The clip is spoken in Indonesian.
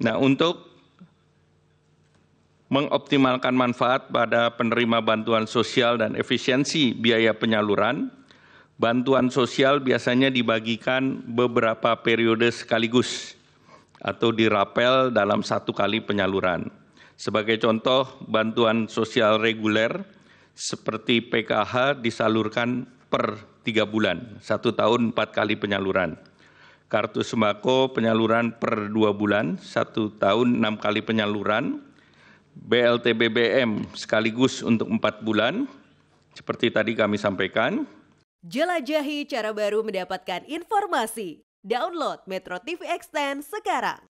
Nah, untuk mengoptimalkan manfaat pada penerima bantuan sosial dan efisiensi biaya penyaluran, bantuan sosial biasanya dibagikan beberapa periode sekaligus atau dirapel dalam satu kali penyaluran. Sebagai contoh, bantuan sosial reguler seperti PKH disalurkan per tiga bulan, satu tahun empat kali penyaluran kartu sembako penyaluran per dua bulan, satu tahun enam kali penyaluran, BLT BBM sekaligus untuk empat bulan, seperti tadi kami sampaikan. Jelajahi cara baru mendapatkan informasi. Download Metro TV Extend sekarang.